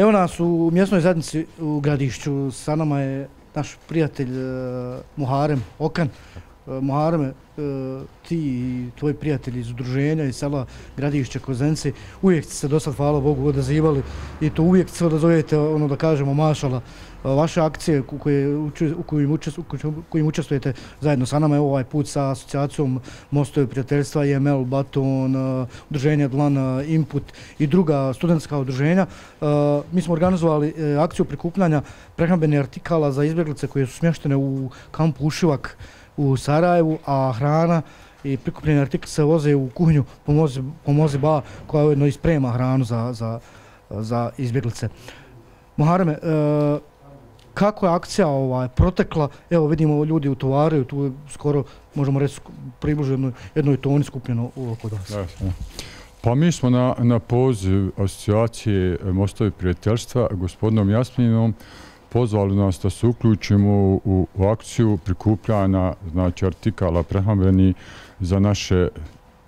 Evo nas u mjesnoj zadnici u Gradišću. Sa nama je naš prijatelj eh, Muharem Okan. Eh, Muharem, E, ti i tvoji prijatelji iz udruženja i sela Gradišća Kozenci uvijek ste se do sad, hvala Bogu, odazivali i to uvijek se odazovete, ono da kažemo, mašala e, vaše akcije u kojim, učestvujete zajedno sa nama, evo ovaj put sa asocijacijom Mostove prijateljstva, IML, e Baton, udruženja Dlan, Input i druga studentska udruženja. Mi smo organizovali akciju prikupljanja prehrambenih artikala za izbjeglice koje su smještene u kampu Ušivak, u Sarajevu, a hrana i prikupljeni artikli se voze u kuhinju pomozi, pomozi ba koja ujedno isprema hranu za, za, za izbjeglice. Muharame, e, kako je akcija ovaj, protekla? Evo vidimo ljudi u tovaru, tu skoro, možemo reći, približno jednoj, jednoj toni skupljeno u oko vas. Pa mi smo na, na poziv asocijacije Mostovi prijateljstva gospodinom Jasminom pozvali nas da se uključimo u, akciju prikupljanja znači, artikala prehambeni za naše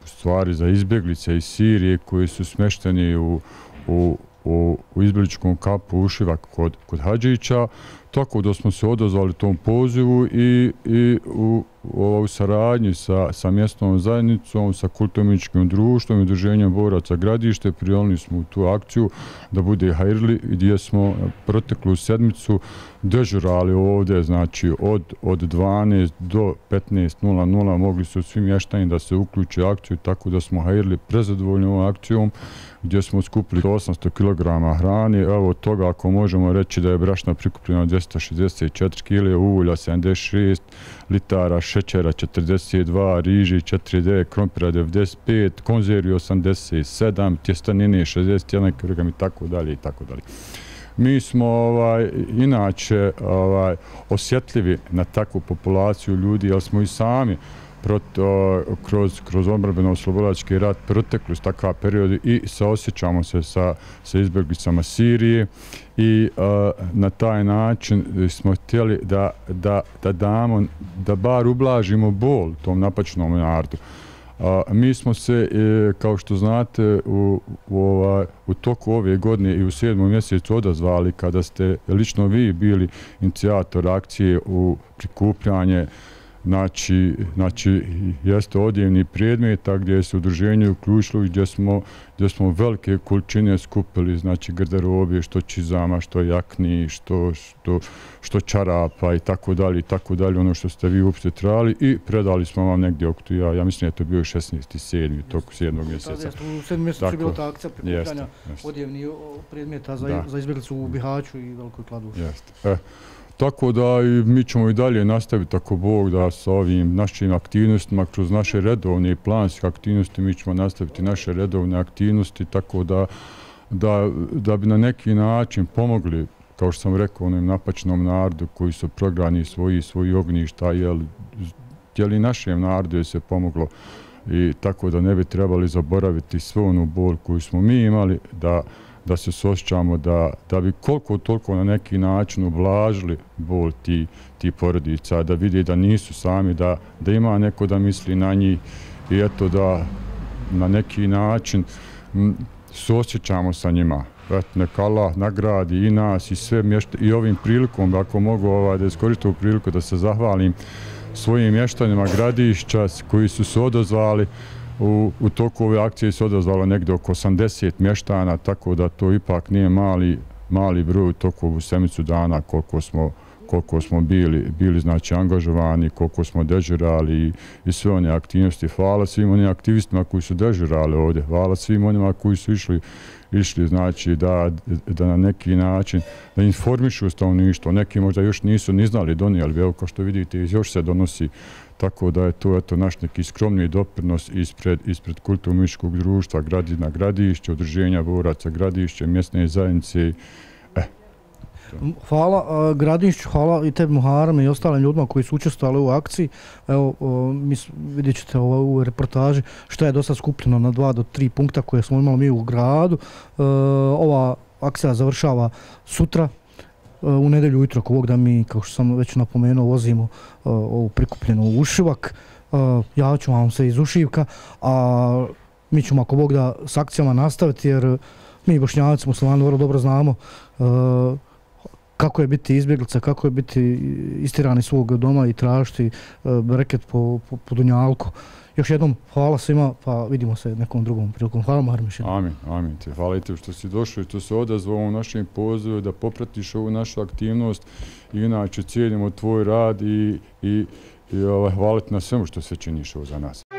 stvari, za izbjeglice iz Sirije koji su smešteni u, u, u, u izbjegličkom kapu Ušiva kod, kod Hadžića. Tako da smo se odozvali tom pozivu i, i u u saradnji sa, sa mjestnom zajednicom, sa kulturničkim društvom i druženjem boraca gradište, prijelili smo tu akciju da bude hajrli gdje smo proteklu sedmicu dežurali ovdje, znači od, od 12 do 15.00 mogli su svi mještani da se uključe akciju, tako da smo hajrli prezadovoljni ovom akcijom gdje smo skupili 800 kg hrane, evo toga ako možemo reći da je brašna prikupljena 264 kg, uvulja 76 litara 6 šećera 42, riži 49, krompira 95, konzervi 87, tjestanine 61 kg i tako dalje i tako dalje. Mi smo ovaj, inače ovaj, osjetljivi na takvu populaciju ljudi, jer smo i sami prot, kroz, kroz obrbeno-oslobodački rat proteklus takav period i saosjećamo se sa, sa izbjeglicama Sirije i na taj način smo htjeli da, da, da damo, da bar ublažimo bol tom napačnom narodu. mi smo se, e, kao što znate, u, u, ova, u toku ove godine i u sedmom mjesecu odazvali kada ste lično vi bili inicijator akcije u prikupljanje Znači, znači, jeste odjevni a gdje se udruženje uključilo i gdje smo, gdje smo velike količine skupili, znači, garderobe, što čizama, što jakni, što, što, što čarapa i tako dalje, i tako dalje, ono što ste vi uopšte trebali i predali smo vam negdje oko tu, ja, ja mislim je to bio 16.7. u toku 7. mjeseca. Da, u 7. mjesecu je bila ta akcija prikupanja odjevni prijedmeta za, za izbjeglicu u Bihaću i velikoj kladuši. Jeste. E, Tako da mi ćemo i dalje nastaviti, tako Bog, da sa ovim našim aktivnostima, kroz naše redovne i planske aktivnosti, mi ćemo nastaviti naše redovne aktivnosti, tako da, da, da bi na neki način pomogli, kao što sam rekao, onim napačnom narodu koji su prograni svoji, svoji ognjišta, jel, jel i našem narodu je se pomoglo i tako da ne bi trebali zaboraviti svu onu bol koju smo mi imali, da da se sošćamo, da bi koliko toliko na neki način ublažili bol ti porodica, da vidi da nisu sami, da ima neko da misli na njih i eto da na neki način sošćamo sa njima. Neka Allah nagradi i nas i sve mješte i ovim prilikom, ako mogu ovaj, da iskoristu u priliku da se zahvalim svojim mještanima gradišća koji su se odozvali, U toku ove akcije se odazvalo nekde oko 80 mještana, tako da to ipak nije mali broj u toku ovu semicu dana koliko smo učinili koliko smo bili znači angažovani, koliko smo dežurali i sve one aktivnosti. Hvala svim onim aktivistima koji su dežurali ovdje, hvala svim onima koji su išli išli znači da na neki način da informišu stavništvo. Neki možda još nisu ni znali donijeli, evo kao što vidite, još se donosi tako da je to naš neki skromni doprinos ispred kulturno-miškog društva, gradina, gradišće, održenja voraca, gradišće, mjesne zajednice Hvala uh, Gradinić, hvala i te Muharam i ostalim ljudima koji su učestvali u akciji. Evo, uh, mi vidjet ćete ovo u reportaži što je dosta skupljeno na dva do tri punkta koje smo imali mi u gradu. Uh, ova akcija završava sutra, e, u nedelju ujutro ako da mi, kao što sam već napomenuo, vozimo uh, ovu prikupljenu ušivak. Uh, ja ću vam se iz ušivka, a mi ćemo ako Bog da s akcijama nastaviti, jer mi bošnjavci muslimani vrlo dobro znamo uh, kako je biti izbjeglica, kako je biti istirani svog doma i tražiti breket eh, po, po, Dunjalku. Još jednom hvala svima, pa vidimo se nekom drugom prilikom. Hvala Mahar Amin, amin te. Hvala te što si došao i što se odazvao u našem pozivu da popratiš ovu našu aktivnost. Inače, cijenimo tvoj rad i, i, i ovaj, hvala ti na svemu što se činiš ovo za nas.